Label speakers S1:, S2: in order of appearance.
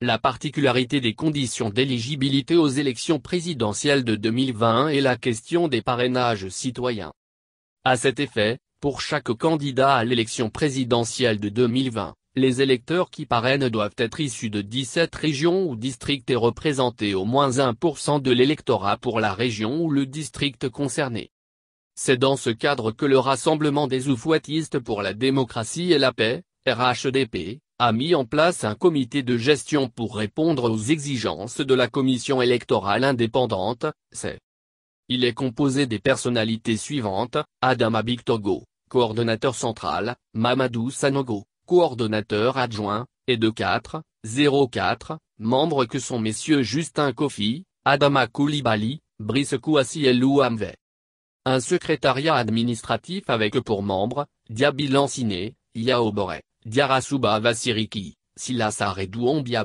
S1: La particularité des conditions d'éligibilité aux élections présidentielles de 2020 est la question des parrainages citoyens. À cet effet, pour chaque candidat à l'élection présidentielle de 2020, les électeurs qui parrainent doivent être issus de 17 régions ou districts et représenter au moins 1% de l'électorat pour la région ou le district concerné. C'est dans ce cadre que le Rassemblement des Oufouettistes pour la démocratie et la paix, RHDP, a mis en place un comité de gestion pour répondre aux exigences de la commission électorale indépendante, c'est. Il est composé des personnalités suivantes, Adama Bictogo, coordonnateur central, Mamadou Sanogo, coordonnateur adjoint, et de 4, 04, membres que sont messieurs Justin Kofi, Adama Koulibaly, Brice Kouassi et Lou Un secrétariat administratif avec pour membres, Diaby Lanciné, Yao Boré. Diarasuba Vassiriki, Silasar et Douambia